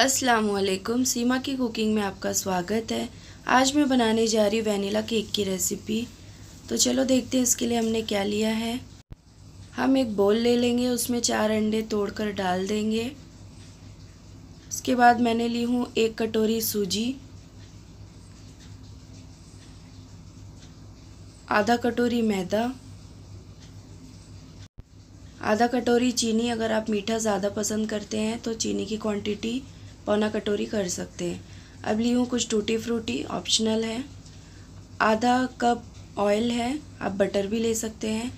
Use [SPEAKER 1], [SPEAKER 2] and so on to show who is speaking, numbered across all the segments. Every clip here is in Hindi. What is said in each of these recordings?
[SPEAKER 1] असलकुम सीमा की कुकिंग में आपका स्वागत है आज मैं बनाने जा रही वनीला केक की रेसिपी तो चलो देखते हैं इसके लिए हमने क्या लिया है हम एक बोल ले लेंगे उसमें चार अंडे तोड़कर डाल देंगे उसके बाद मैंने ली हूँ एक कटोरी सूजी आधा कटोरी मैदा आधा कटोरी चीनी अगर आप मीठा ज़्यादा पसंद करते हैं तो चीनी की क्वांटिटी पौना कटोरी कर सकते हैं अब ली हूँ कुछ टूटी फ्रूटी ऑप्शनल है आधा कप ऑयल है आप बटर भी ले सकते हैं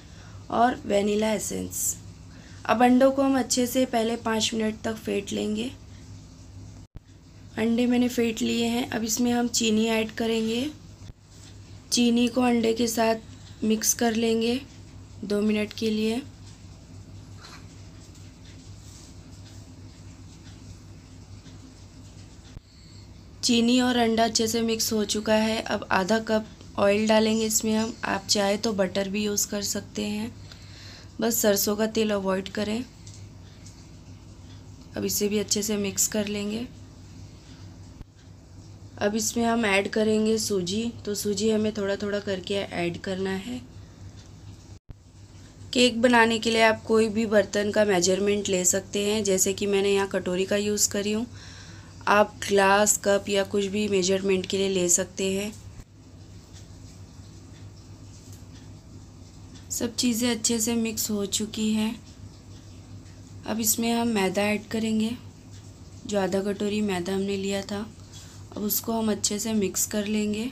[SPEAKER 1] और वेनिला एसेंस अब अंडों को हम अच्छे से पहले पाँच मिनट तक फेंट लेंगे अंडे मैंने फेंट लिए हैं अब इसमें हम चीनी ऐड करेंगे चीनी को अंडे के साथ मिक्स कर लेंगे दो मिनट के लिए चीनी और अंडा अच्छे से मिक्स हो चुका है अब आधा कप ऑयल डालेंगे इसमें हम आप चाहे तो बटर भी यूज़ कर सकते हैं बस सरसों का तेल अवॉइड करें अब इसे भी अच्छे से मिक्स कर लेंगे अब इसमें हम ऐड करेंगे सूजी तो सूजी हमें थोड़ा थोड़ा करके ऐड करना है केक बनाने के लिए आप कोई भी बर्तन का मेजरमेंट ले सकते हैं जैसे कि मैंने यहाँ कटोरी का यूज़ करी हूँ आप ग्लास कप या कुछ भी मेजरमेंट के लिए ले सकते हैं सब चीज़ें अच्छे से मिक्स हो चुकी हैं अब इसमें हम मैदा ऐड करेंगे जो आधा कटोरी मैदा हमने लिया था अब उसको हम अच्छे से मिक्स कर लेंगे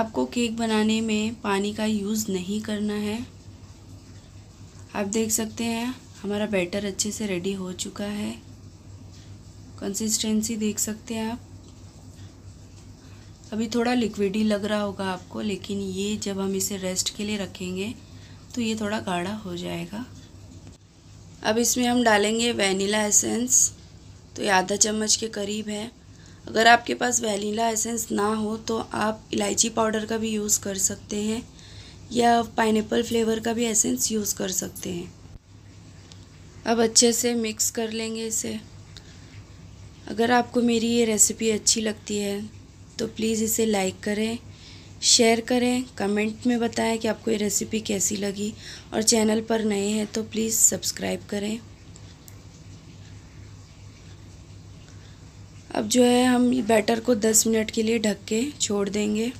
[SPEAKER 1] आपको केक बनाने में पानी का यूज़ नहीं करना है आप देख सकते हैं हमारा बैटर अच्छे से रेडी हो चुका है कंसिस्टेंसी देख सकते हैं आप अभी थोड़ा लिक्विड ही लग रहा होगा आपको लेकिन ये जब हम इसे रेस्ट के लिए रखेंगे तो ये थोड़ा गाढ़ा हो जाएगा अब इसमें हम डालेंगे वैनिला एसेंस तो ये आधा चम्मच के करीब है अगर आपके पास वैनिला एसेंस ना हो तो आप इलायची पाउडर का भी यूज़ कर सकते हैं या पाइनएप्पल फ्लेवर का भी एसेंस यूज़ कर सकते हैं अब अच्छे से मिक्स कर लेंगे इसे अगर आपको मेरी ये रेसिपी अच्छी लगती है तो प्लीज़ इसे लाइक करें शेयर करें कमेंट में बताएं कि आपको ये रेसिपी कैसी लगी और चैनल पर नए हैं तो प्लीज़ सब्सक्राइब करें अब जो है हम बैटर को 10 मिनट के लिए ढक के छोड़ देंगे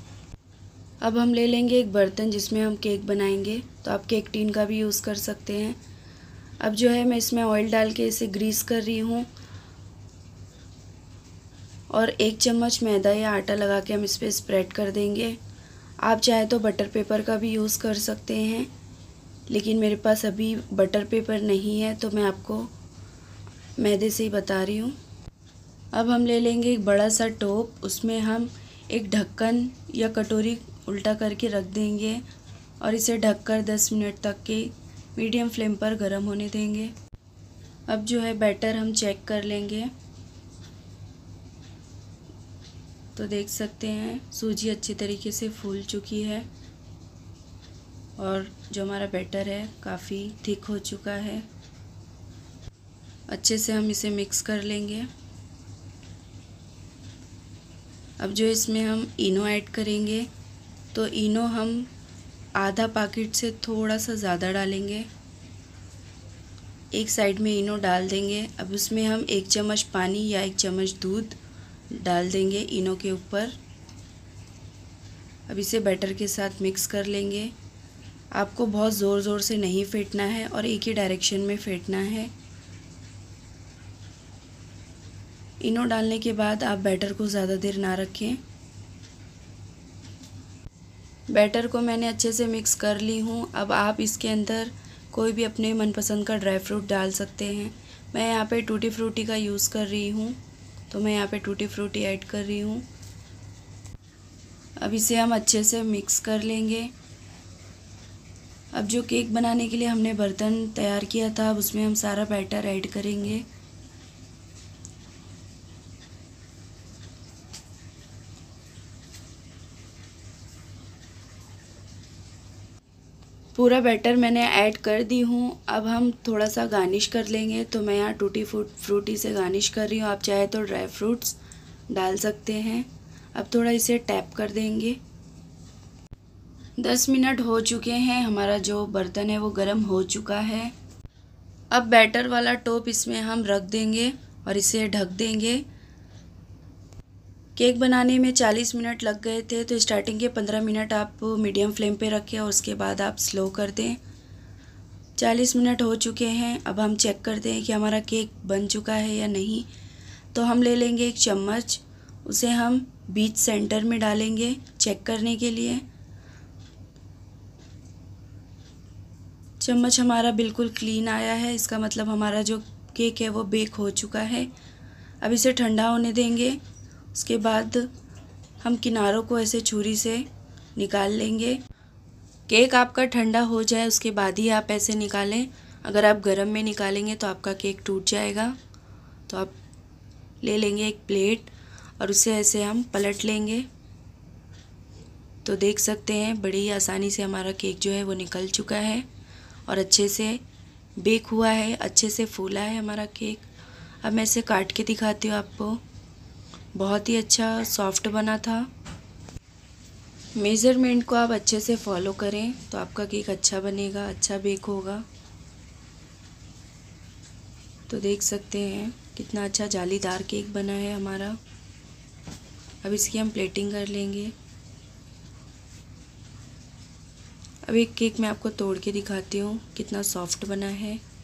[SPEAKER 1] अब हम ले लेंगे एक बर्तन जिसमें हम केक बनाएंगे तो आप केक टीन का भी यूज़ कर सकते हैं अब जो है मैं इसमें ऑयल डाल के इसे ग्रीस कर रही हूँ और एक चम्मच मैदा या आटा लगा के हम इस पर स्प्रेड कर देंगे आप चाहे तो बटर पेपर का भी यूज़ कर सकते हैं लेकिन मेरे पास अभी बटर पेपर नहीं है तो मैं आपको मैदे से ही बता रही हूँ अब हम ले लेंगे एक बड़ा सा टोप उसमें हम एक ढक्कन या कटोरी उल्टा करके रख देंगे और इसे ढककर 10 मिनट तक के मीडियम फ्लेम पर गर्म होने देंगे अब जो है बैटर हम चेक कर लेंगे तो देख सकते हैं सूजी अच्छी तरीके से फूल चुकी है और जो हमारा बैटर है काफ़ी थिक हो चुका है अच्छे से हम इसे मिक्स कर लेंगे अब जो इसमें हम इनो ऐड करेंगे तो इनो हम आधा पैकेट से थोड़ा सा ज़्यादा डालेंगे एक साइड में इनो डाल देंगे अब उसमें हम एक चम्मच पानी या एक चम्मच दूध डाल देंगे इनो के ऊपर अब इसे बैटर के साथ मिक्स कर लेंगे आपको बहुत ज़ोर ज़ोर से नहीं फेंटना है और एक ही डायरेक्शन में फेंटना है इनो डालने के बाद आप बैटर को ज़्यादा देर ना रखें बैटर को मैंने अच्छे से मिक्स कर ली हूँ अब आप इसके अंदर कोई भी अपने मनपसंद का ड्राई फ्रूट डाल सकते हैं मैं यहाँ पे टूटी फ्रूटी का यूज़ कर रही हूँ तो मैं यहाँ पे टूटी फ्रूटी ऐड कर रही हूँ अब इसे हम अच्छे से मिक्स कर लेंगे अब जो केक बनाने के लिए हमने बर्तन तैयार किया था अब उसमें हम सारा बैटर ऐड करेंगे पूरा बैटर मैंने ऐड कर दी हूँ अब हम थोड़ा सा गार्निश कर लेंगे तो मैं यहाँ टूटी फ्रूट फ्रूटी से गार्निश कर रही हूँ आप चाहे तो ड्राई फ्रूट्स डाल सकते हैं अब थोड़ा इसे टैप कर देंगे दस मिनट हो चुके हैं हमारा जो बर्तन है वो गर्म हो चुका है अब बैटर वाला टोप इसमें हम रख देंगे और इसे ढक देंगे केक बनाने में 40 मिनट लग गए थे तो स्टार्टिंग के 15 मिनट आप मीडियम फ्लेम पे रखें और उसके बाद आप स्लो कर दें 40 मिनट हो चुके हैं अब हम चेक करते हैं कि हमारा केक बन चुका है या नहीं तो हम ले लेंगे एक चम्मच उसे हम बीच सेंटर में डालेंगे चेक करने के लिए चम्मच हमारा बिल्कुल क्लीन आया है इसका मतलब हमारा जो केक है वो बेक हो चुका है अब इसे ठंडा होने देंगे उसके बाद हम किनारों को ऐसे छुरी से निकाल लेंगे केक आपका ठंडा हो जाए उसके बाद ही आप ऐसे निकालें अगर आप गर्म में निकालेंगे तो आपका केक टूट जाएगा तो आप ले लेंगे एक प्लेट और उसे ऐसे हम पलट लेंगे तो देख सकते हैं बड़ी ही आसानी से हमारा केक जो है वो निकल चुका है और अच्छे से बेक हुआ है अच्छे से फूला है हमारा केक अब मैं इसे काट के दिखाती हूँ आपको बहुत ही अच्छा सॉफ्ट बना था मेज़रमेंट को आप अच्छे से फॉलो करें तो आपका केक अच्छा बनेगा अच्छा बेक होगा तो देख सकते हैं कितना अच्छा जालीदार केक बना है हमारा अब इसकी हम प्लेटिंग कर लेंगे अब एक केक मैं आपको तोड़ के दिखाती हूँ कितना सॉफ्ट बना है